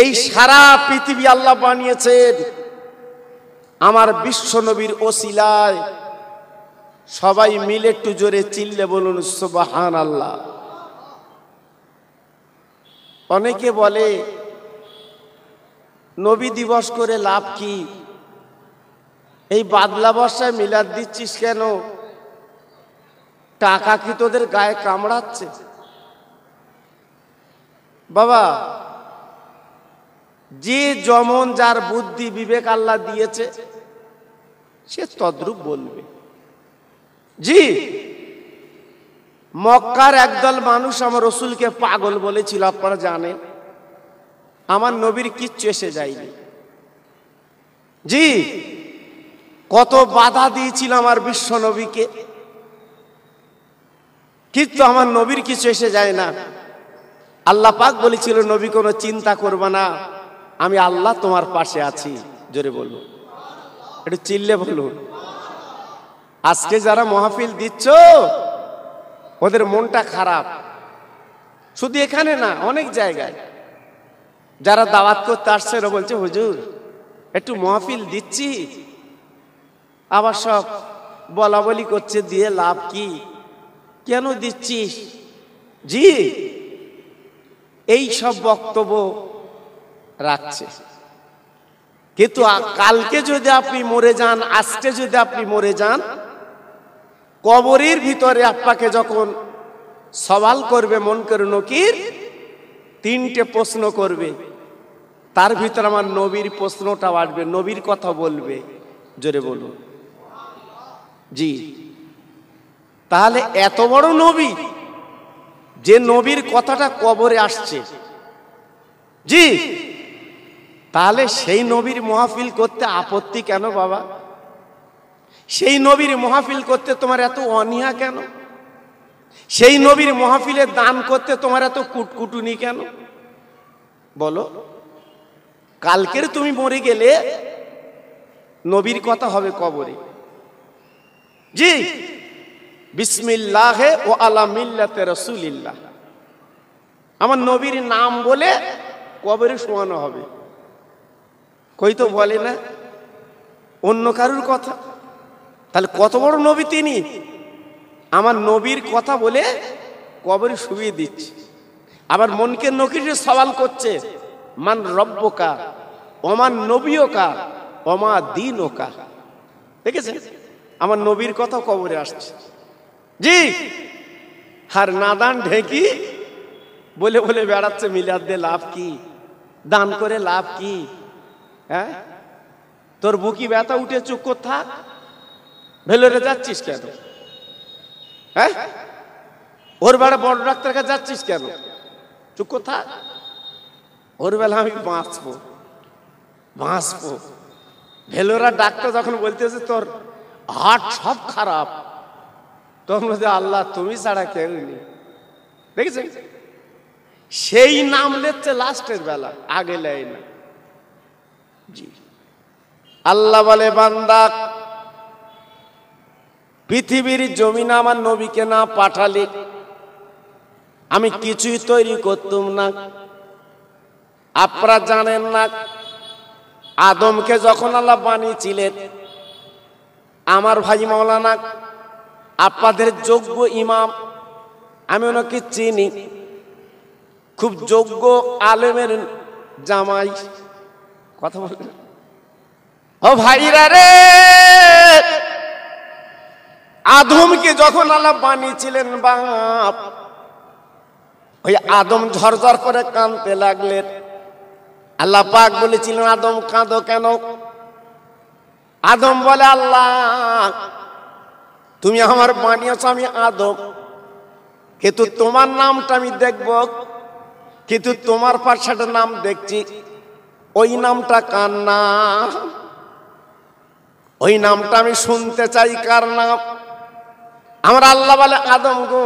এই সারা পৃথিবী আল্লাহ বানিয়েছেন আমার বিশ্ব নবীর ওসিলায় সবাই মিলে একটু জোরে চিল্লে বলুন সুবাহান আল্লাহ অনেকে বলে নবী দিবস করে লাভ কি এই বাদলা বর্ষায় মিলাদ দিচ্ছিস কেন টাকা কি তোদের গায়ে কামড়াচ্ছে বাবা যে যমন যার বুদ্ধি বিবেক আল্লাহ দিয়েছে সে তদ্রূপ বলবে জি মক্কার একদল মানুষ আমার রসুলকে পাগল বলেছিল আপনারা জানেন আমার নবীর কিচ্ছু এসে যায়নি জি কত বাধা দিয়েছিল আমার বিশ্ব নবীকে কিন্তু আমার নবীর কিছু এসে যায় না আল্লাহ পাক বলেছিল নবী কোনো চিন্তা করবে না আমি আল্লাহ তোমার পাশে আছি জোরে বলবো একটু চিল্লে বলুন আজকে যারা মহাফিল দিচ্ছ ওদের মনটা খারাপ শুধু এখানে না অনেক জায়গায় যারা দাওয়াত করতে আসছে ওরা বলছে হুজুর একটু মহাফিল দিচ্ছি আবার সব বলা বলি করছে দিয়ে লাভ কি কেন দিচ্ছিস জি এই সব বক্তব্য রাখছে কিন্তু কালকে যদি আপনি মরে যান আজকে যদি আপনি মরে যান কবরের ভিতরে আপনাকে যখন সওয়াল করবে মন করে নকির তিনটে প্রশ্ন করবে তার ভিতরে আমার নবীর প্রশ্নটা আসবে নবীর কথা বলবে জোরে বলুন জি তাহলে এত বড় নবী যে নবীর কথাটা কবরে আসছে জি তাহলে সেই নবীর মহাফিল করতে আপত্তি কেন বাবা সেই নবীর মহাফিল করতে তোমার এত অনীহা কেন সেই নবীর মহাফিলে দান করতে তোমার এত কুটকুটুনি কেন বলো কালকের তুমি মরে গেলে নবীর কথা হবে কবরে জি বিসমিল্লাহে ও আলামিল্লাতে রসুলিল্লাহ আমার নবীর নাম বলে কবরে শোয়ানো হবে কই তো বলে না অন্য কারুর কথা তাহলে কত বড় নবী তিনি আমার নবীর কথা বলে কবরে শুয়ে দিচ্ছে আবার মনকে নকিরে সওয়াল করছে মান রব্বকা অমান কা অমা দিন ওকা দেখেছেন আমার নবীর কথা কবরে আসছে জি হার নাদান ঢেঁকি বলে বলে বেড়াচ্ছে মিলাদ দিয়ে লাভ কি দান করে লাভ কি হ্যাঁ তোর বুকি ব্যথা উঠে চুপ কর থাক ভেলোরে যাচ্ছিস কেন হ্যাঁ ওর বেলা বড় ডাক্তার কাছে যাচ্ছিস কেন চুপ কর থাক ওর বেলা আমি বাঁচবো বাঁচবো ভেলোরা ডাক্তার যখন বলতেছে তোর হাট সব খারাপ তখন বলছে আল্লাহ তুমি ছাড়া কেউ নি দেখেছেন সেই নাম লেচ্ছে লাস্টের বেলা আগে লেয় না আল্লাহ বলে বান্দা পৃথিবীর জমিন আমার নবীকে না পাঠালে আমি কিছুই তৈরি করতুম না আপনারা জানেন না আদমকে যখন আল্লাহ বানিয়েছিলেন আমার ভাই মাওলানা আপনাদের যোগ্য ইমাম আমি ওনাকে চিনি খুব যোগ্য আলেমের জামাই কথা বল ও ভাইরা রে আদমকে যখন আল্লাহ বানিয়েছিলেন বাপ ওই আদম ঝরঝর করে কাঁদতে লাগলেন আল্লাহ পাক বলেছিলেন আদম কাঁদো কেন আদম বলে আল্লাহ তুমি আমার বানিয়েছ আমি আদম কিন্তু তোমার নামটা আমি দেখব কিন্তু তোমার পাশাটা নাম দেখছি ওই নামটা কার না ওই নামটা আমি শুনতে চাই কার নাম আমার আল্লাহ বলে আদম গো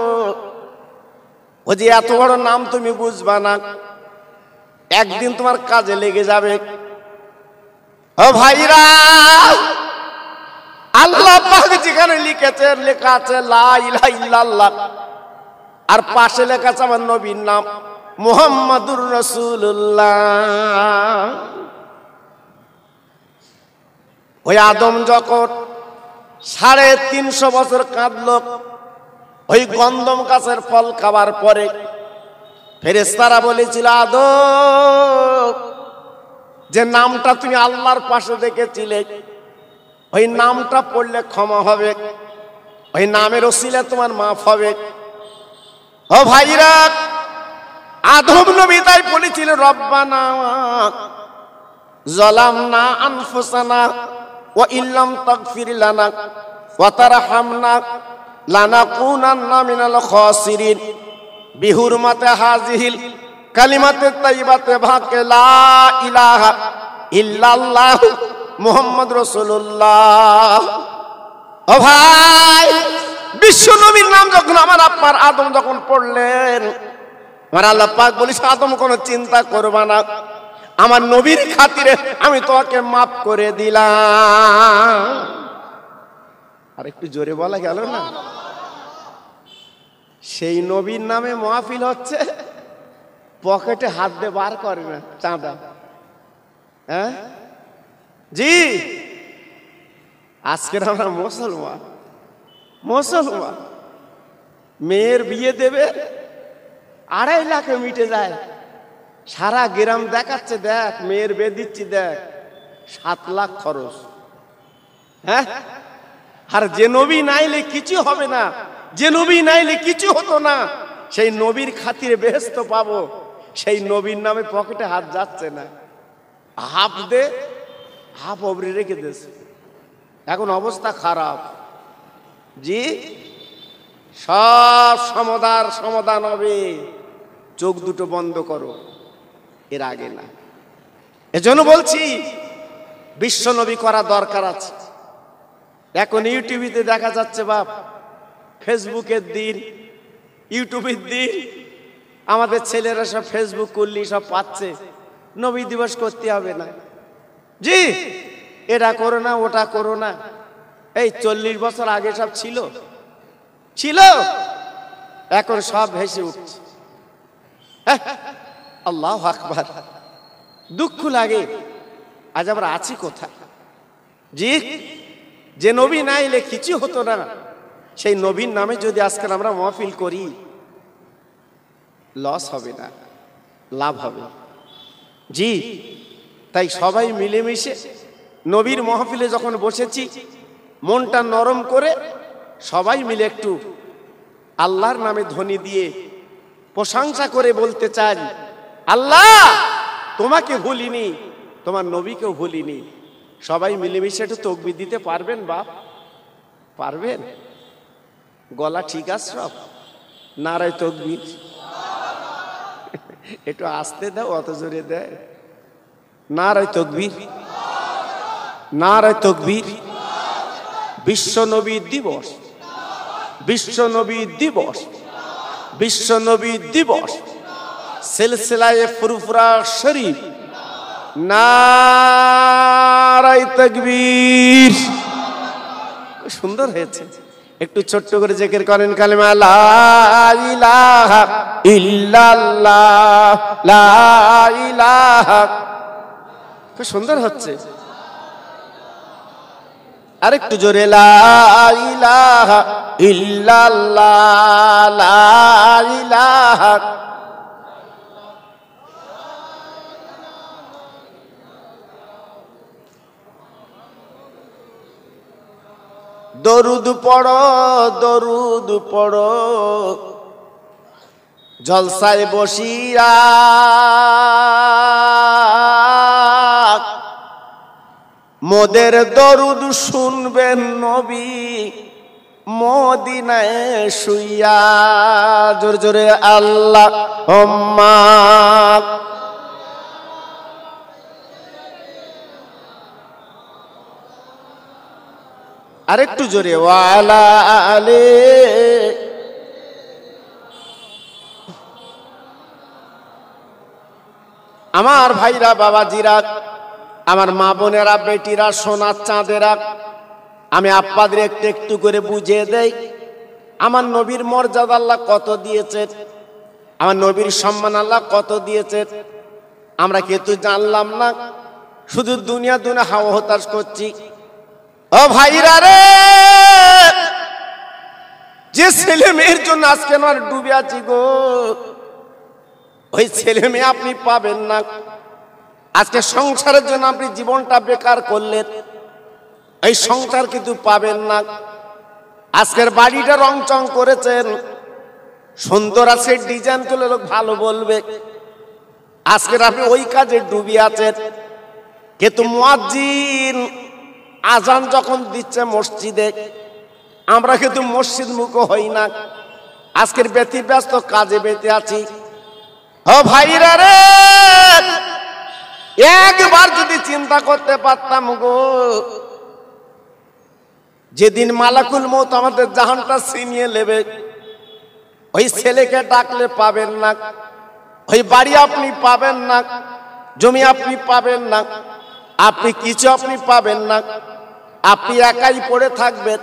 ও যে এত বড় নাম তুমি বুঝবা না একদিন তোমার কাজে লেগে যাবে ও ভাইরা আল্লাহ পাক যেখানে লিখেছে লেখা আছে লা ইলাহা ইল্লাল্লাহ আর পাশে লেখা আছে আমার নবীর নাম মোহাম্মদুর রসুল্লাহ ওই আদম যখন সাড়ে তিনশো বছর কাঁদল ওই গন্দম গাছের ফল খাবার পরে ফেরেস্তারা বলেছিল আদম যে নামটা তুমি আল্লাহর পাশে দেখেছিলে ওই নামটা পড়লে ক্ষমা হবে ওই নামের ওসিলে তোমার মাফ হবে ও ভাইরা আদম নবী তাই বলেছিল রব্বানা জলামনা আনফুসানা ও ইল্লাম তাগফির লানা ওয়া তারহামনা লানাকুনান্না মিনাল খাসিরিন বিহুরমাতে হাজিহিল কালিমাতে তাইবাতে ভাকে লা ইলাহা ইল্লাল্লাহ মুহাম্মদ রাসূলুল্লাহ ও ভাই বিশ্ব নবীর নাম যখন আমার আপনার আদম যখন পড়লেন আমার আল্লাহ পাক বলিস আদম কোনো চিন্তা করবা না আমার নবীর খাতিরে আমি তোমাকে মাফ করে দিলাম আর একটু জোরে বলা গেল না সেই নবীর নামে মাহফিল হচ্ছে পকেটে হাত দিয়ে বার করে না চাঁদা হ্যাঁ জি আজকের আমরা মুসলমান মুসলমান মেয়ের বিয়ে দেবে আড়াই লাখে মিটে যায় সারা গ্রাম দেখাচ্ছে দেখ মেয়ের বে দিচ্ছি দেখ সাত লাখ খরচ হ্যাঁ আর যে নবী নাইলে কিছু হবে না যে নবী নাইলে কিছু হতো না সেই নবীর খাতিরে বেহস্ত পাবো সেই নবীর নামে পকেটে হাত যাচ্ছে না হাফ দে হাফ অবরি রেখে দে এখন অবস্থা খারাপ জি সব সমদার সমাধান হবে চোখ দুটো বন্ধ করো এর আগে না এজন্য বলছি বিশ্বনবী করা দরকার আছে এখন ইউটিউবিতে দেখা যাচ্ছে বাপ ফেসবুকের দিন ইউটিউবের দিন আমাদের ছেলেরা সব ফেসবুক করলি সব পাচ্ছে নবী দিবস করতে হবে না জি এটা করো না ওটা করো না এই চল্লিশ বছর আগে সব ছিল ছিল এখন সব ভেসে উঠছে আল্লাহ আকবার দুঃখ লাগে আজ আমরা আছি কোথায় জি যে নবী না এলে কিছু হতো না সেই নবীর নামে যদি আজকাল আমরা মহফিল করি লস হবে না লাভ হবে জি তাই সবাই মিলেমিশে নবীর মহফিলে যখন বসেছি মনটা নরম করে সবাই মিলে একটু আল্লাহর নামে ধ্বনি দিয়ে প্রশংসা করে বলতে চান আল্লাহ তোমাকে ভুলিনি তোমার নবীকেও ভুলিনি সবাই মিলেমিশে একটু তকবি দিতে পারবেন বাপ পারবেন গলা ঠিক আছে সব নারায় তকবি একটু আসতে দাও অত জোরে দেয় নারায় না নারায় তকবি বিশ্ব নবী দিবস বিশ্ব নবী দিবস বিশ্বনবী দিবস সিলসিলায় ফুরফুরা শরীফ নারাই তকবীর সুন্দর হয়েছে একটু ছোট্ট করে জেকের করেন কালেমা লাইলাহা ইল্লাল্লাহ লাইলাহা খুব সুন্দর হচ্ছে আরেকটু জোরে দরুদ পড়ো দরুদ পড়ো জলসায় বসিয়া মোদের দরুদ শুনবেন নবী মদিনায় শুইয়া জোরে জোরে আল্লাহ আরেকটু জোরে ওয়ালা আলে আমার ভাইরা বাবা জিরা আমার মা বোনেরা বেটিরা সোনার চাঁদেরা আমি আপাদের একটু একটু করে বুঝিয়ে দেই আমার নবীর মর্যাদা আল্লাহ কত দিয়েছে আমার নবীর সম্মান আল্লাহ কত দিয়েছে আমরা কিন্তু জানলাম না শুধু দুনিয়া দুনিয়া হাওয়া হতাশ করছি ও ভাইরা রে যে ছেলে মেয়ের জন্য আজকে আমার ডুবে আছি গো ওই ছেলে মেয়ে আপনি পাবেন না আজকে সংসারের জন্য আপনি জীবনটা বেকার করলেন এই সংসার কিন্তু পাবেন না আজকের বাড়িটা রং চং করেছেন সুন্দর আছে ডিজাইন করলে লোক ভালো বলবে আজকের আপনি ওই কাজে ডুবি আছেন কিন্তু মুয়াজ্জিন আজান যখন দিচ্ছে মসজিদে আমরা কিন্তু মসজিদ মুখ হই না আজকের ব্যস্ত কাজে বেঁচে আছি ও ভাইরা রে একবার যদি চিন্তা করতে পারতাম গো যেদিন মালাকুল মত আমাদের জাহানটা ছিনিয়ে নেবে ওই ছেলেকে ডাকলে পাবেন না ওই বাড়ি আপনি পাবেন না জমি আপনি পাবেন না আপনি কিছু আপনি পাবেন না আপনি একাই পড়ে থাকবেন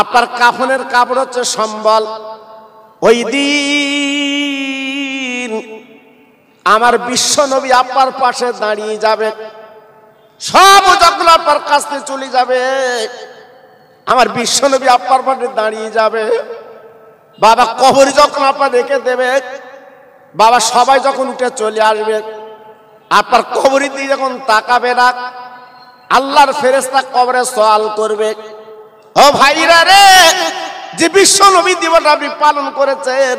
আপনার কাফনের কাপড় হচ্ছে সম্বল ওই দিন আমার বিশ্ব নবী আপনার পাশে দাঁড়িয়ে যাবে সব যখন আপনার কাছ থেকে চলে যাবে আমার বিশ্ব নবী আপনার পাশে দাঁড়িয়ে যাবে বাবা কবর যখন আপনার রেখে দেবে বাবা সবাই যখন উঠে চলে আসবে আপনার কবর দিয়ে যখন তাকাবে না আল্লাহর ফেরেস্তা কবরে সওয়াল করবে ও ভাইরা রে যে বিশ্ব নবী দিবস আপনি পালন করেছেন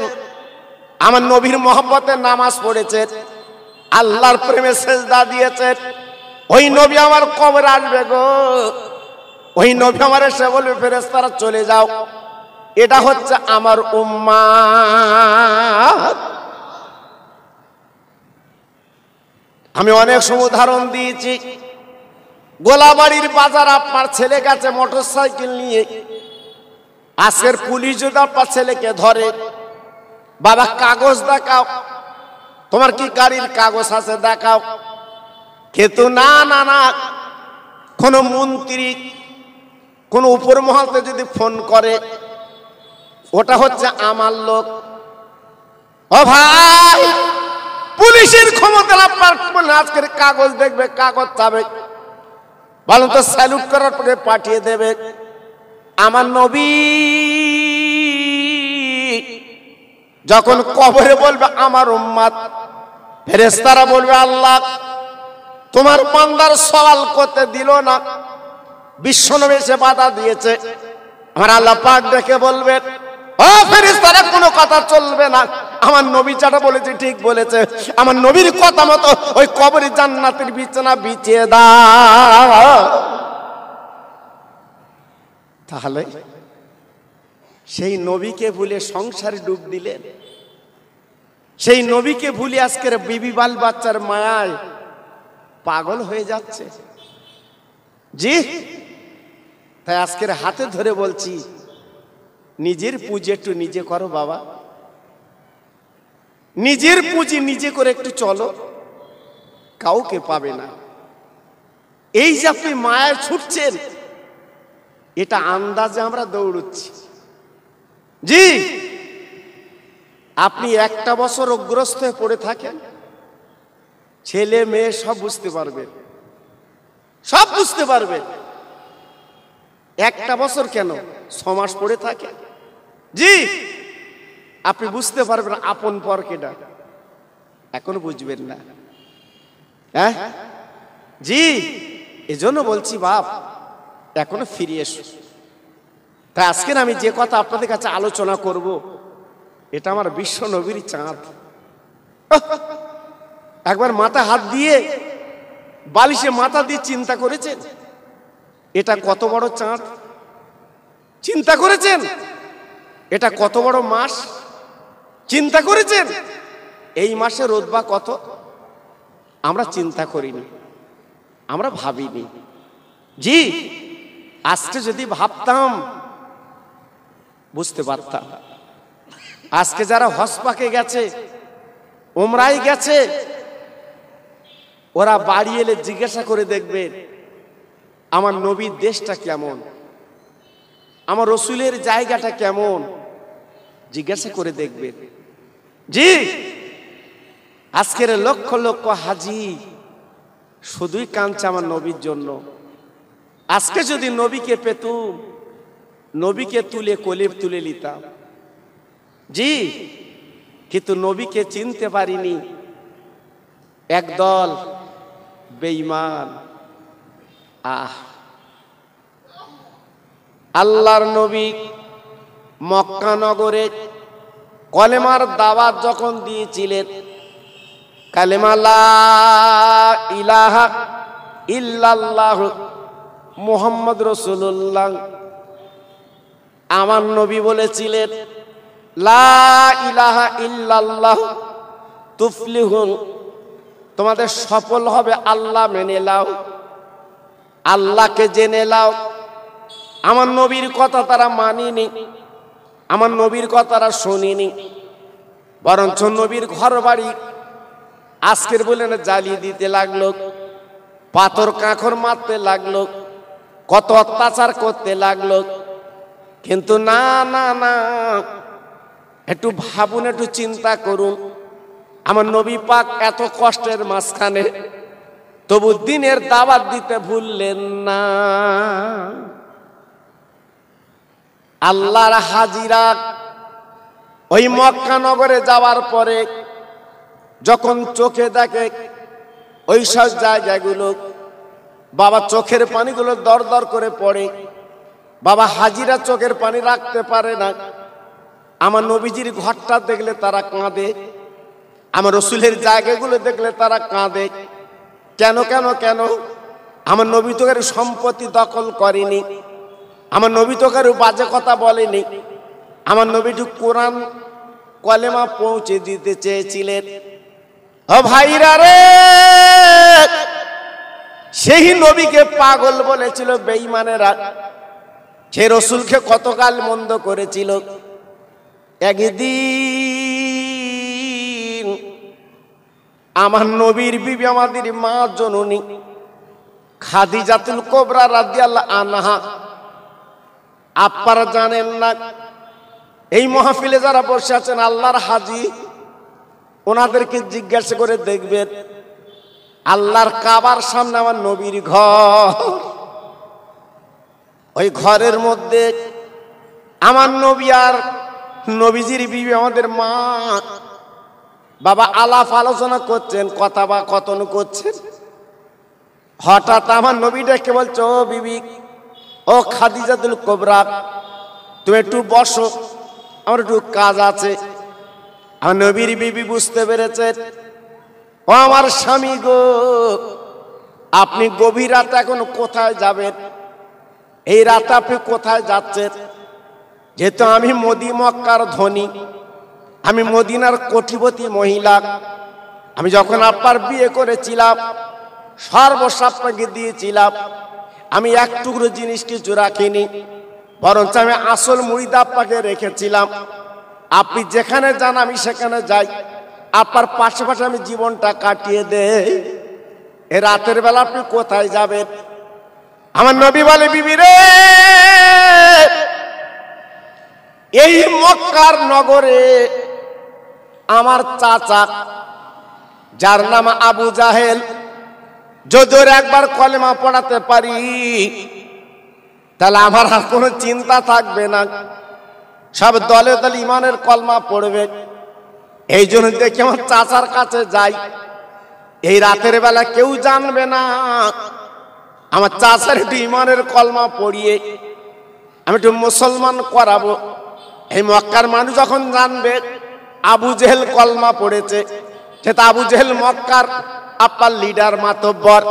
আমার নবীর মোহাম্মতের নামাজ পড়েছে আল্লাহর প্রেমে সেজদা দিয়েছে ওই নবী আমার কবর আসবে গো ওই নবী আমার এসে বলবে ফেরেস তারা চলে যাও এটা হচ্ছে আমার উম্মা আমি অনেক সময় উদাহরণ দিয়েছি গোলাবাড়ির বাজার আপনার ছেলে কাছে মোটর সাইকেল নিয়ে আসের পুলিশ যদি আপনার ছেলেকে ধরে বাবা কাগজ দেখাও তোমার কি গাড়ির কাগজ আছে দেখাও কিন্তু না না না কোনো মন্ত্রী কোনো উপর মহলতে যদি ফোন করে ওটা হচ্ছে আমার লোক ও ভাই পুলিশের ক্ষমতা লাভ আজকের কাগজ দেখবে কাগজ চাবে বলুন তো স্যালুট করার পরে পাঠিয়ে দেবে আমার নবী যখন কবরে বলবে আমার উম্মাদ ফেরেস্তারা বলবে আল্লাহ তোমার বান্দার সওয়াল করতে দিল না বিশ্বনবী এসে বাধা দিয়েছে আমার আল্লাহ পাক ডেকে বলবে ও ফেরেস্তারা কোনো কথা চলবে না আমার নবী চাটা বলেছে ঠিক বলেছে আমার নবীর কথা মতো ওই কবরে জান্নাতের বিছানা বিছিয়ে দাও তাহলে সেই নবীকে ভুলে সংসারে ডুব দিলেন সেই নবীকে ভুলে আজকের বিবি বাল বাচ্চার মায়ায় পাগল হয়ে যাচ্ছে জি তাই আজকের হাতে ধরে বলছি নিজের পুঁজি একটু নিজে করো বাবা নিজের পুঁজি নিজে করে একটু চলো কাউকে পাবে না এই যে আপনি মায়ের ছুটছেন এটা আন্দাজে আমরা দৌড়চ্ছি জি আপনি একটা বছর অগ্রস্ত হয়ে পড়ে থাকেন ছেলে মেয়ে সব বুঝতে পারবে সব বুঝতে পারবে একটা বছর কেন ছমাস পড়ে থাকে জি আপনি বুঝতে পারবেন আপন পর কেটা এখন বুঝবেন না হ্যাঁ জি এজন্য বলছি বাপ এখনো ফিরিয়ে এসো তাই আজকের আমি যে কথা আপনাদের কাছে আলোচনা করব এটা আমার বিশ্ব নবীর চাঁদ একবার মাথা হাত দিয়ে বালিশে মাথা দিয়ে চিন্তা করেছেন এটা কত বড় চাঁদ চিন্তা করেছেন এটা কত বড় মাস চিন্তা করেছেন এই মাসে রোদ বা কত আমরা চিন্তা করিনি আমরা ভাবিনি জি আজকে যদি ভাবতাম বুঝতে পারতাম আজকে যারা হসপাকে গেছে ওমরাই গেছে ওরা বাড়ি এলে জিজ্ঞাসা করে দেখবে আমার নবীর দেশটা কেমন আমার রসুলের জায়গাটা কেমন জিজ্ঞাসা করে দেখবে জি আজকের লক্ষ লক্ষ হাজি শুধুই কাঁদছে আমার নবীর জন্য আজকে যদি নবীকে পেতুম নবীকে তুলে কলিব তুলে নিতাম জি কিন্তু নবীকে চিনতে পারিনি একদল বেঈমান আহ আল্লাহর নবী মক্কানগরে কলেমার দাওয়াত যখন দিয়েছিলেন কালেমালা ইলাহা ইল্লাল্লাহ মোহাম্মদ রসুল্লাহ আমার নবী বলেছিলেন ইলাহা ইল্লাল্লাহ তোমাদের সফল হবে আল্লাহ মেনে লাও আল্লাহকে জেনে লাও আমার নবীর কথা তারা মানিনি আমার নবীর কথারা শুনিনি বরঞ্চ নবীর ঘর বাড়ি আজকের বলে না জ্বালিয়ে দিতে লাগলো পাথর কাঁখর মারতে লাগলো কত অত্যাচার করতে লাগলো কিন্তু না না না একটু ভাবুন একটু চিন্তা করুন আমার নবী পাক এত কষ্টের মাঝখানে তবু দিনের দাবাত দিতে ভুললেন না আল্লাহর হাজিরা ওই মক্কানগরে যাওয়ার পরে যখন চোখে দেখে ওই সব জায়গাগুলো বাবা চোখের পানিগুলো দর দর করে পড়ে বাবা হাজিরা চোখের পানি রাখতে পারে না আমার নবীজির ঘরটা দেখলে তারা কাঁদে আমার রসুলের জায়গাগুলো দেখলে তারা কাঁদে কেন কেন কেন আমার নবী তোকার সম্পত্তি দখল করেনি আমার নবী তোকের বাজে কথা বলেনি আমার নবীটি কোরআন কলেমা পৌঁছে দিতে চেয়েছিলেন ও ভাইরা রে সেই নবীকে পাগল বলেছিল বেইমানেরা সে রসুলকে কতকাল মন্দ করেছিল একদিন আমার নবীর বিবি আমাদের মা জননী খাদি জাতুল কোবরা রাদিয়াল্লাহ আনাহা আপনারা জানেন না এই মহাফিলে যারা বসে আছেন আল্লাহর হাজি ওনাদেরকে জিজ্ঞাসা করে দেখবেন আল্লাহর কাবার সামনে আমার নবীর ঘর ওই ঘরের মধ্যে আমার নবী আর নবীজির বিবি আমাদের মা বাবা আলাপ আলোচনা করছেন কথা বা কথন করছেন হঠাৎ আমার ডেকে বলছে ও বিবি ও খাদিজাদুল কোবরা তুমি একটু বসো আমার একটু কাজ আছে আমার নবীর বিবি বুঝতে পেরেছে ও আমার স্বামী গো আপনি গভীর রাত এখন কোথায় যাবেন এই রাত আপনি কোথায় যাচ্ছেন যেহেতু আমি মোদি মক্কার ধনী আমি মদিনার কোটিপতি মহিলা আমি যখন আপার বিয়ে করেছিলাম সর্বস আপনাকে দিয়েছিলাম আমি এক টুকরো জিনিস কিছু রাখিনি বরঞ্চ আমি আসল মুড়িদ আপনাকে রেখেছিলাম আপনি যেখানে যান আমি সেখানে যাই আপনার পাশে পাশে আমি জীবনটা কাটিয়ে দেয় এ রাতের বেলা আপনি কোথায় যাবেন আমার নবী বলে বিবিরে এই মক্কার নগরে আমার চাচা যার নাম আবু জাহেল যদিও একবার কলেমা পড়াতে পারি তাহলে আমার আর কোনো চিন্তা থাকবে না সব দলে দলে ইমানের কলমা পড়বে এই জন্য দেখি আমার চাচার কাছে যাই এই রাতের বেলা কেউ জানবে না আমার চাচার একটু ইমানের কলমা পড়িয়ে আমি একটু মুসলমান করাবো এই মক্কার মানুষ যখন জানবে আবু জেহেল কলমা পড়েছে সে তো আবু জেহেল মক্কার আপার লিডার মাতব্বর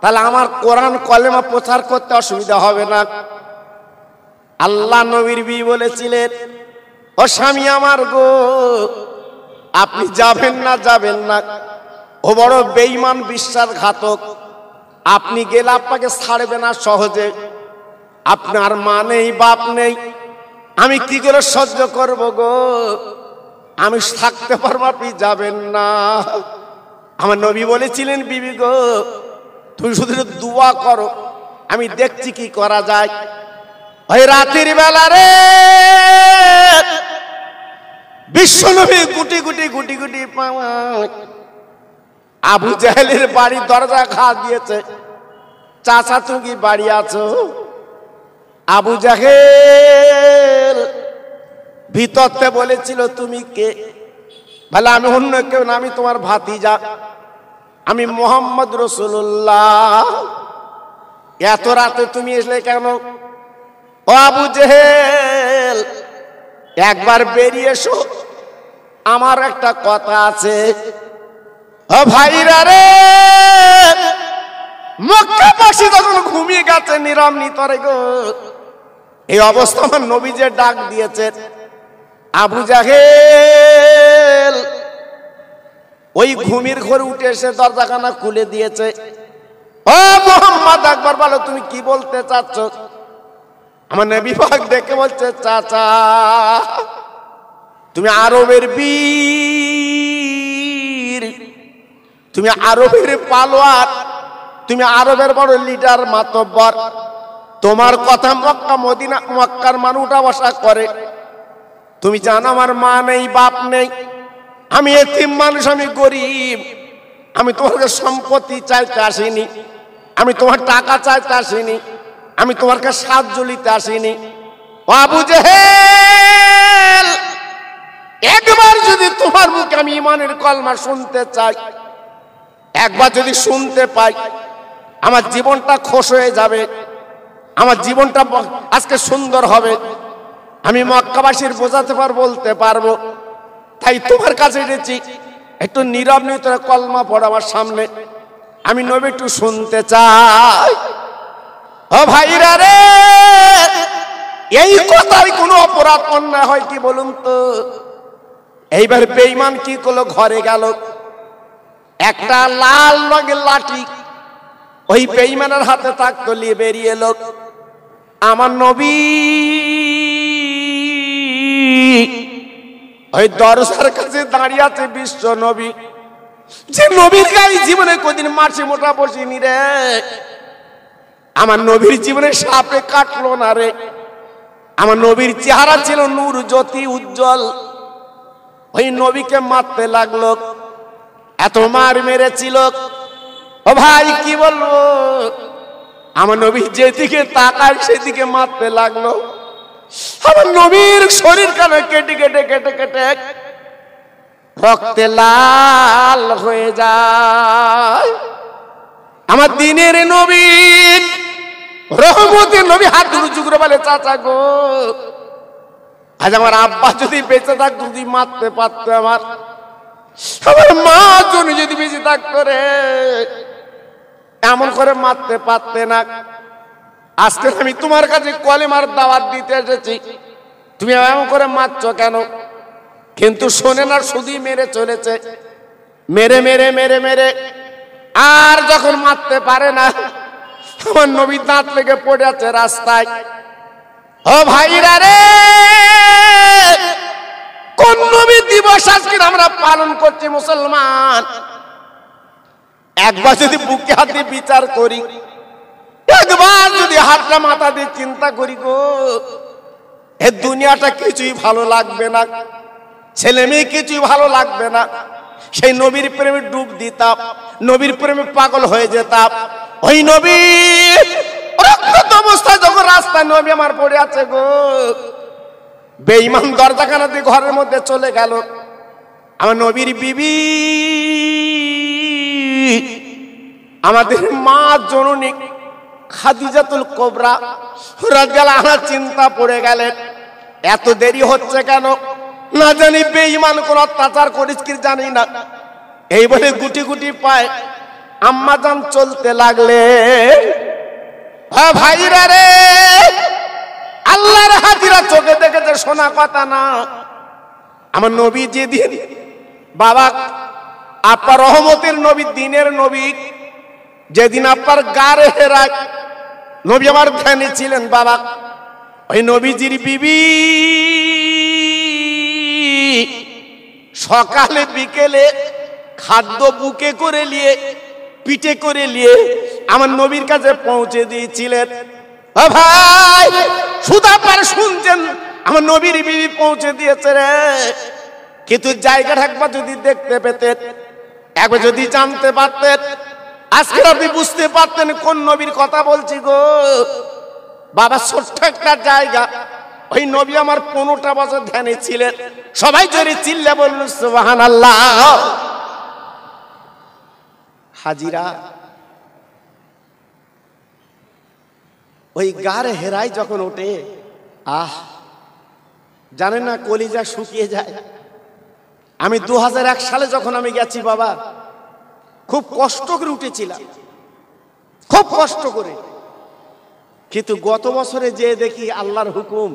তাহলে আমার কোরআন কলেমা প্রচার করতে অসুবিধা হবে না আল্লাহ নবীর বি বলেছিলেন ও স্বামী আমার গো আপনি যাবেন না যাবেন না ও বড় বেইমান বিশ্বাসঘাতক আপনি গেলে আপনাকে ছাড়বে না সহজে আপনার মা নেই বাপ নেই আমি কি করে সহ্য করব গো আমি থাকতে পারবো আপনি যাবেন না আমার নবী বলেছিলেন বিবি গো তুমি শুধু দোয়া করো আমি দেখছি কি করা যায় ওই রাতের বেলা রে নবী গুটি গুটি গুটি গুটি পাওয়া আবু জাহেলের বাড়ি দরজা খাওয়া দিয়েছে চাচা তুমি বাড়ি আছো আবু জাহেল ভিতরতে বলেছিল তুমি কে বলে আমি অন্য কেউ না আমি তোমার যা আমি মোহাম্মদ রসুল্লাহ এত রাতে তুমি এসলে কেন ও আবু জেহেল একবার বেরিয়ে এসো আমার একটা কথা আছে ভাইরা রে মক্কা পাখি যখন ঘুমিয়ে গেছে নিরাম নিতরে গো এই অবস্থা আমার নবী যে ডাক দিয়েছে আবু জাহেল ওই ঘুমির ঘরে উঠে এসে দরজাখানা খুলে দিয়েছে ও মোহাম্মদ আকবর বলো তুমি কি বলতে চাচ্ছ আমার নবী পাক দেখে বলছে চাচা তুমি আরবের বীর তুমি আরবের পালোয়ার তুমি আরবের বড় লিডার মাতব্বর তোমার কথা মক্কা মদিনা মক্কার মানুষটা বসা করে তুমি জানো আমার মা নেই বাপ নেই আমি এতিম মানুষ আমি গরিব আমি তোমাকে সম্পত্তি চাইতে আসিনি আমি তোমার টাকা চাইতে আসিনি আমি তোমার কাছে সাহায্য নিতে আসিনি বাবু জেহেল একবার যদি তোমার মুখে আমি ইমানের কলমা শুনতে চাই একবার যদি শুনতে পাই আমার জীবনটা খোস হয়ে যাবে আমার জীবনটা আজকে সুন্দর হবে আমি মক্কাবাসীর বোঝাতে পার বলতে পারবো তাই তোমার কাছে এসেছি একটু নীরব নিয়ে তোরা কলমা পড় আমার সামনে আমি নবী একটু শুনতে চাই ও ভাইরা রে এই কথাই কোনো অপরাধ অন্যায় হয় কি বলুন তো এইবার বেইমান কি করলো ঘরে গেল একটা লাল রঙের লাঠি ওই বেইমানের হাতে তাক তলিয়ে বেরিয়ে এলো আমার নবী ওই দরজার কাছে দাঁড়িয়ে আছে বিশ্ব নবী যে নবীর গায়ে জীবনে কদিন মারছি মোটা বসিনি রে আমার নবীর জীবনে সাপে কাটলো না রে আমার নবীর চেহারা ছিল নূর জ্যোতি উজ্জ্বল ওই নবীকে মারতে লাগলো এত মার মেরেছিল ও ভাই কি বলবো আমার নবী যেদিকে তাকায় সেদিকে মারতে লাগলো আমার নবীর শরীর কেন কেটে কেটে কেটে কেটে রক্তে লাল হয়ে যায় আমার দিনের নবীন রহমতের নবী হাত দুরু বলে চাচা গো আজ আমার আব্বা যদি বেঁচে থাক যদি মারতে পারতো আমার আমার মা জনি যদি বেশি থাক করে এমন করে মারতে পারতে না আজকে আমি তোমার কাছে কলেমার দাওয়াত দিতে এসেছি তুমি এমন করে মারছ কেন কিন্তু শোনে না শুধুই মেরে চলেছে মেরে মেরে মেরে মেরে আর যখন মারতে পারে না আমার নবী দাঁত লেগে পড়ে আছে রাস্তায় ও ভাইরা রে নবী দিবস আজকে আমরা পালন করছি মুসলমান একবার যদি বুকে হাতে বিচার করি একবার যদি হাতটা মাথা দিয়ে চিন্তা করি গো এ দুনিয়াটা কিছুই ভালো লাগবে না ছেলে মেয়ে কিছুই ভালো লাগবে না সেই নবীর প্রেমে ডুব দিতাম নবীর প্রেমে পাগল হয়ে যেতাম ওই নবী অবস্থায় যখন রাস্তায় নবী আমার পড়ে আছে গো বেঈমান দরজাখানা দিয়ে ঘরের মধ্যে চলে গেল আমার নবীর বিবি আমাদের মা জননী খাদিজাতুল কোবরা রাজ্জাল আনা চিন্তা পড়ে গেলেন এত দেরি হচ্ছে কেন না জানি বেঈমান কোন অত্যাচার করিস কি জানি না এই বলে গুটি গুটি পায় আম্মাজান চলতে লাগলে ভাইরা রে আল্লাহর হাজিরা চোখে দেখেছে শোনা কথা না আমার নবী যে দিয়ে বাবা আপনার রহমতের নবী দিনের নবী যেদিন আপনার গারে হেরাক নবী আমার ধ্যানে ছিলেন বাবা ওই নবীজির বিবি সকালে বিকেলে খাদ্য বুকে করে নিয়ে পিঠে করে নিয়ে আমার নবীর কাছে পৌঁছে দিয়েছিলেন ও ভাই সুদাপার শুনছেন আমার নবীর বিবি পৌঁছে দিয়েছে রে কিন্তু জায়গা একবার যদি দেখতে পেতেন একবার যদি জানতে পারতেন আজকে আপনি বুঝতে পারতেন কোন নবীর কথা বলছি গো বাবা ছোট্ট একটা জায়গা ওই নবী আমার পনেরোটা বছর ধ্যানে ছিলেন সবাই জোরে চিল্লে বলল সুবাহান আল্লাহ হাজিরা ওই গার হেরাই যখন ওঠে আহ জানেন না কলিজা শুকিয়ে যায় আমি দু সালে যখন আমি গেছি বাবা খুব কষ্ট করে উঠেছিলাম খুব কষ্ট করে কিন্তু গত বছরে যে দেখি আল্লাহর হুকুম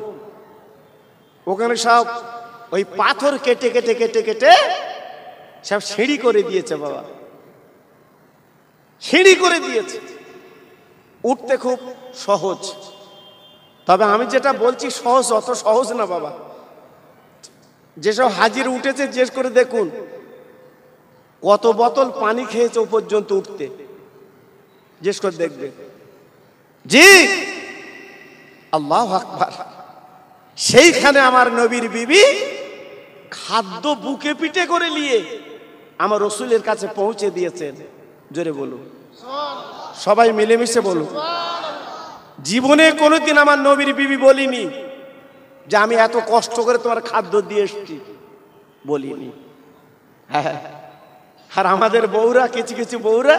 ওখানে সব ওই পাথর কেটে কেটে কেটে কেটে সব সিঁড়ি করে দিয়েছে বাবা সিঁড়ি করে দিয়েছে উঠতে খুব সহজ তবে আমি যেটা বলছি সহজ অত সহজ না বাবা যেসব হাজির উঠেছে জেস করে দেখুন কত বোতল পানি খেয়েছে ও পর্যন্ত উঠতে জেস করে দেখবে জি আল্লাহ আকবার সেইখানে আমার নবীর বিবি খাদ্য বুকে পিঠে করে নিয়ে আমার রসুলের কাছে পৌঁছে দিয়েছেন জোরে বলুন সবাই মিলেমিশে বলুন জীবনে কোনোদিন আমার নবীর বিবি বলিনি যে আমি এত কষ্ট করে তোমার খাদ্য দিয়ে এসছি বলিনি হ্যাঁ আর আমাদের বউরা কিছু কিছু বউরা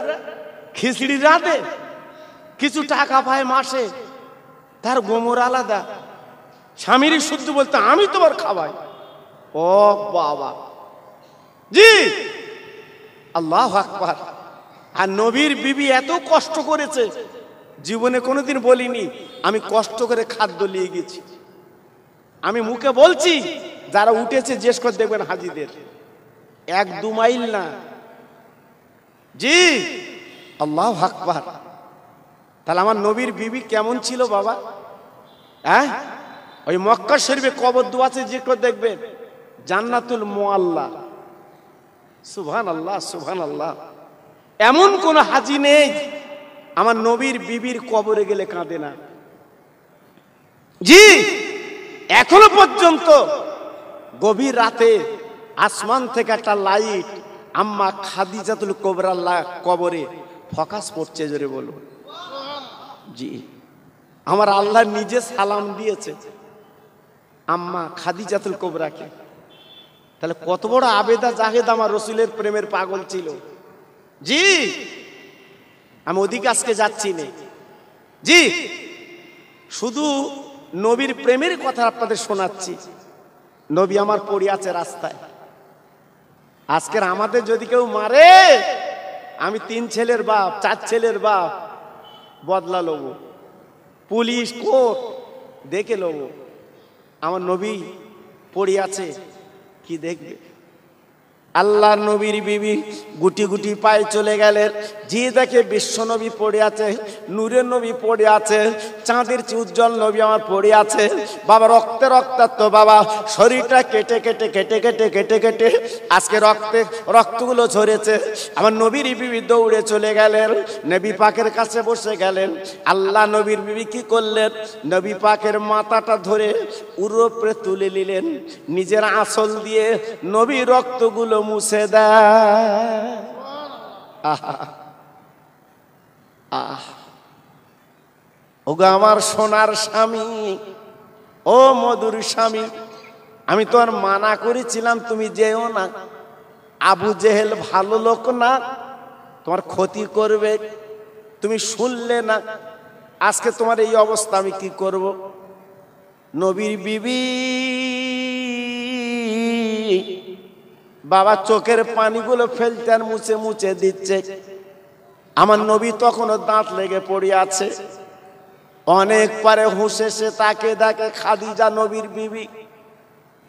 খিচড়ি রাতে কিছু টাকা পায় মাসে তার গোমর আলাদা স্বামীর শুদ্ধ বলতে আমি তোমার খাওয়াই ও বাবা জি আল্লাহ আকবার আর নবীর বিবি এত কষ্ট করেছে জীবনে কোনোদিন বলিনি আমি কষ্ট করে খাদ্য নিয়ে গেছি আমি মুখে বলছি যারা উঠেছে জিজ্ঞেস করে দেখবেন হাজিদের এক দু মাইল না জি আল্লাহ আকবার তাহলে আমার নবীর বিবি কেমন ছিল বাবা হ্যাঁ ওই মক্কা শরীফে কবর আছে যে করে দেখবেন জান্নাতুল মোয়াল্লা সুভান আল্লাহ সুভান আল্লাহ এমন কোন হাজি নেই আমার নবীর বিবির কবরে গেলে কাঁদে না জি এখনো পর্যন্ত গভীর রাতে আসমান থেকে একটা লাইট আম্মা খাদিজাতুল কোবরাল্লা কবরে ফকাস পড়ছে জোরে বলব জি আমার আল্লাহ নিজে সালাম দিয়েছে আম্মা খাদিজাতুল কোবরাকে তাহলে কত বড় আবেদা জাহেদ আমার রসুলের প্রেমের পাগল ছিল জি আমি ওদিকে আজকে যাচ্ছি না জি শুধু নবীর প্রেমের কথা আপনাদের শোনাচ্ছি নবী আমার পড়ি আছে রাস্তায় আজকের আমাদের যদি কেউ মারে আমি তিন ছেলের বাপ চার ছেলের বাপ বদলা লব পুলিশ কোর্ট দেখে লব আমার নবী পড়ি আছে কি দেখবে আল্লাহ নবীর বিবি গুটি গুটি পায়ে চলে গেলেন যে দেখে বিশ্বনবী পড়ে আছে নূরের নবী পড়ে আছে চাঁদের উজ্জ্বল নবী আমার পড়ে আছে বাবা রক্তে রক্তাত্ম বাবা শরীরটা কেটে কেটে কেটে কেটে কেটে কেটে আজকে রক্তে রক্তগুলো ঝরেছে আমার নবীর বিবি দৌড়ে চলে গেলেন নবী পাকের কাছে বসে গেলেন আল্লাহ নবীর বিবি কি করলেন নবী পাকের মাথাটা ধরে উরোপরে তুলে নিলেন নিজের আসল দিয়ে নবী রক্তগুলো মুছে দেয় আহা আহ আমার সোনার স্বামী ও মধুর স্বামী আমি তো আর মানা করেছিলাম তুমি যেও না আবু জেহেল ভালো লোক না তোমার ক্ষতি করবে তুমি শুনলে না আজকে তোমার এই অবস্থা আমি কি করব নবীর বিবি বাবা চোখের পানিগুলো ফেলতে আর মুছে মুছে দিচ্ছে আমার নবী তখনও দাঁত লেগে পড়ে আছে অনেক পারে হুসে সে তাকে দেখে খাদিজা নবীর বিবি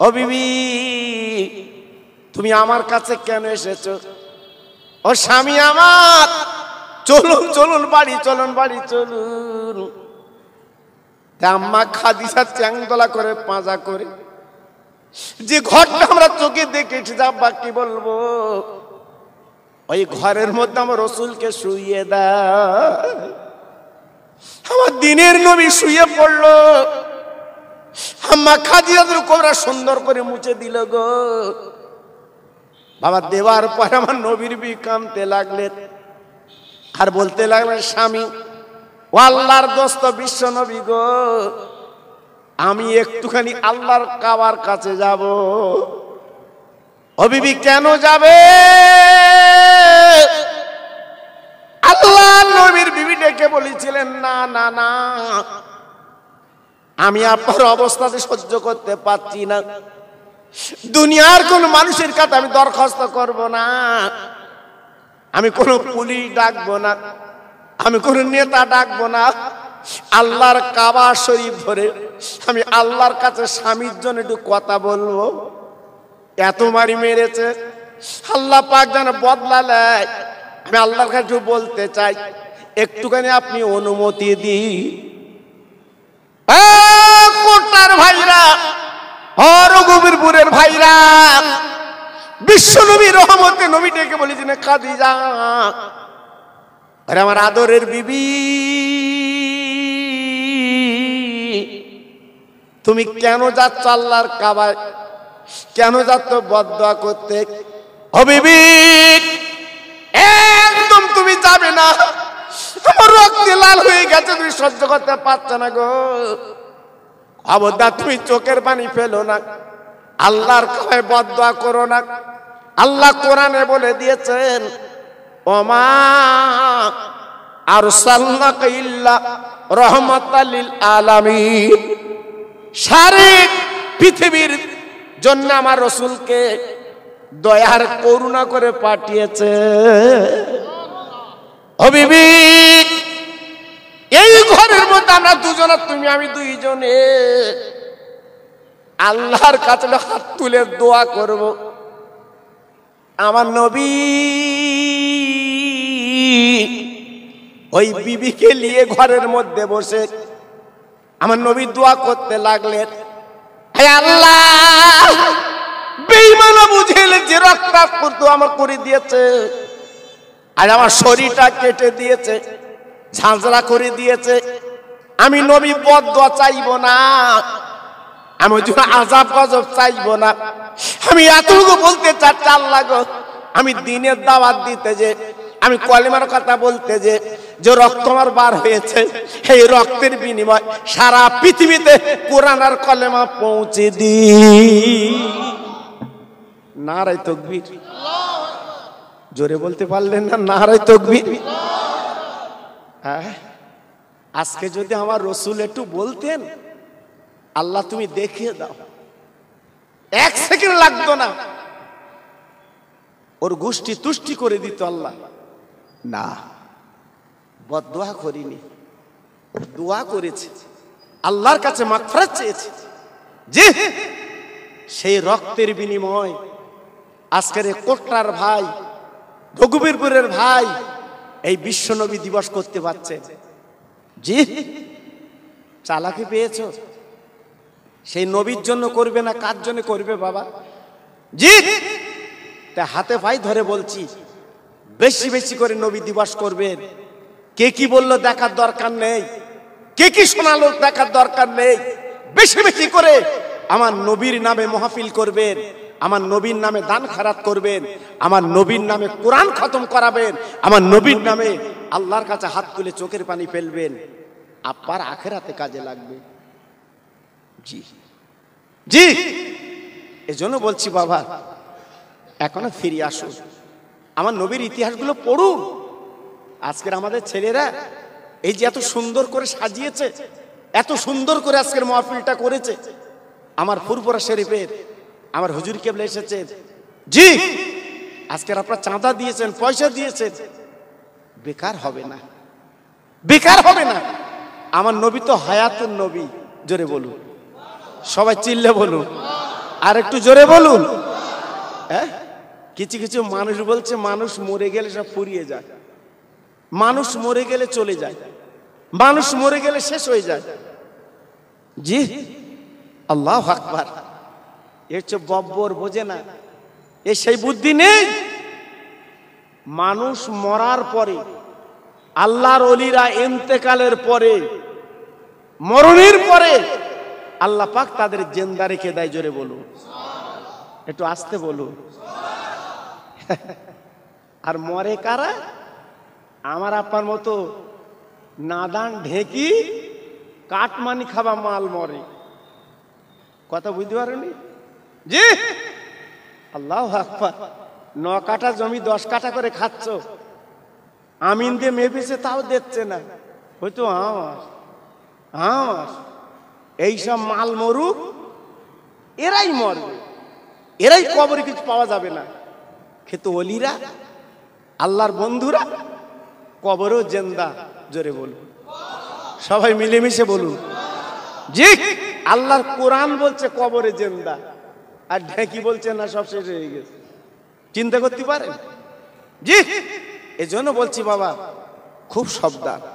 ও বিবি তুমি আমার কাছে কেন এসেছ ও স্বামী আমার চলুন চলুন বাড়ি চলুন বাড়ি চলুন আম্মা খাদিজা চ্যাংদোলা করে পাঁজা করে যে ঘরটা আমরা চোখে দেখেছি যা বাকি বলবো ওই ঘরের মধ্যে আমার রসুলকে শুইয়ে দা আমার দিনের নবী শুয়ে পড়লো আম্মা খাজিয়াদের কোবরা সুন্দর করে মুছে দিল গো বাবা দেওয়ার পর আমার নবীর বি কামতে লাগলেন আর বলতে লাগলেন স্বামী ও আল্লাহর দোস্ত বিশ্ব নবী গো আমি একটুখানি আল্লাহর কাবার কাছে যাব অবিবি কেন যাবে আল্লাহ নবীর বিবি ডেকে বলেছিলেন না না না আমি আপনার অবস্থাতে সহ্য করতে পারছি না দুনিয়ার কোন মানুষের কাছে আমি দরখাস্ত করব না আমি কোনো পুলিশ ডাকবো না আমি কোনো নেতা ডাকবো না আল্লাহর কাবা শরীফ ধরে আমি আল্লাহর কাছে স্বামীর জন্য একটু কথা বলবো এত মারি মেরেছে আল্লাহ পাক যেন বদলা নেয় আমি আল্লাহর কাছে বলতে চাই একটুখানি আপনি অনুমতি দিই কোটার ভাইরা হর হরগোবিরপুরের ভাইরা বিশ্ব নবী রহমতে নবী ডেকে বলেছেন খাদিজা আরে আমার আদরের বিবি তুমি কেন যাচ্ছ আল্লাহর কাবায় কেন যাচ্ছ বদয়া করতে হবিবিক একদম তুমি যাবে না আমার রক্ত লাল হয়ে গেছে তুমি সহ্য করতে পারছ না গো খবরদার তুমি চোখের পানি ফেলো না আল্লাহর কথায় বদয়া করো না আল্লাহ কোরআনে বলে দিয়েছেন ওমা আর সাল্লাক ইল্লা রহমত আলামিন সারে পৃথিবীর জন্য আমার রসুলকে দয়ার করুণা করে পাঠিয়েছে এই ঘরের মধ্যে আমরা দুজন তুমি আমি দুইজনে আল্লাহর কাছে হাত তুলে দোয়া করব আমার নবী ওই বিবিকে নিয়ে ঘরের মধ্যে বসে আমার নবী দোয়া করতে লাগলেন আমার করে দিয়েছে আর আমার শরীরটা কেটে দিয়েছে করে দিয়েছে আমি নবী বদ চাইব না আমি আজাব গজব চাইব না আমি এতটুকু বলতে চাচ্ছি আল্লাহ লাগো আমি দিনের দাওয়াত দিতে যে আমি কলিমার কথা বলতে যে যে রক্ত আমার বার হয়েছে এই রক্তের বিনিময় সারা পৃথিবীতে কোরআন আর কলেমা পৌঁছে দি নারাই তকবীর জোরে বলতে পারলেন না নারাই তকবীর হ্যাঁ আজকে যদি আমার রসুল একটু বলতেন আল্লাহ তুমি দেখিয়ে দাও এক সেকেন্ড লাগতো না ওর গোষ্ঠী তুষ্টি করে দিত আল্লাহ না বদোয়া করিনি দোয়া করেছে আল্লাহর কাছে মাফরাত চেয়েছে যে সেই রক্তের বিনিময় আজকের কোটরার ভাই রঘুবীরপুরের ভাই এই বিশ্বনবী দিবস করতে পারছে জি চালাকি পেয়েছ সেই নবীর জন্য করবে না কার জন্য করবে বাবা জি তা হাতে পাই ধরে বলছি বেশি বেশি করে নবী দিবস করবেন কে কি বললো দেখার দরকার নেই কে কি শোনালো দেখার দরকার নেই বেশি বেশি করে আমার নবীর নামে মহাফিল করবেন আমার নবীর নামে দান খারাত করবেন আমার নবীর নামে কোরআন খতম করাবেন আমার নবীর নামে আল্লাহর কাছে হাত তুলে চোখের পানি ফেলবেন আপার আখেরাতে কাজে লাগবে জি জি এজন্য বলছি বাবা এখনো ফিরে আসুন আমার নবীর ইতিহাসগুলো পড়ুন আজকের আমাদের ছেলেরা এই যে এত সুন্দর করে সাজিয়েছে এত সুন্দর করে আজকের মহফিলটা করেছে আমার ফুরপুরা শরীফের আমার হুজুর কেবলে এসেছে জি আজকের আপনারা চাঁদা দিয়েছেন পয়সা দিয়েছেন বেকার হবে না বেকার হবে না আমার নবী তো হায়াতের নবী জোরে বলুন সবাই চিল্লে বলুন আর একটু জোরে বলুন হ্যাঁ কিছু কিছু মানুষ বলছে মানুষ মরে গেলে সব ফুরিয়ে যায় মানুষ মরে গেলে চলে যায় মানুষ মরে গেলে শেষ হয়ে যায় জি আল্লাহ আকবার এর চেয়ে বব্বর বোঝে না এ সেই বুদ্ধি নেই মানুষ মরার পরে আল্লাহর অলিরা এন্তেকালের পরে মরণের পরে আল্লাহ পাক তাদের জেন্দা রেখে দেয় জোরে বলু একটু আসতে বলু আর মরে কারা আমার আপার মতো নাদান ঢেকি কাটমানি খাবা মাল মরে কথা বুঝতে পারেনি জি আল্লাহ আকবর ন কাটা জমি দশ কাটা করে খাচ্ছ আমিন দিয়ে মেপেছে তাও দেখছে না হয়তো আমার আমার এইসব মাল মরুক এরাই মরবে এরাই কবরে কিছু পাওয়া যাবে না খেতো অলিরা আল্লাহর বন্ধুরা কবরও জেন্দা জোরে বলুন সবাই মিলেমিশে বলুন জি আল্লাহর কোরআন বলছে কবরে জেন্দা আর ঢেঁকি বলছে না সব শেষ হয়ে গেছে চিন্তা করতে পারে জি এজন্য বলছি বাবা খুব সাবধান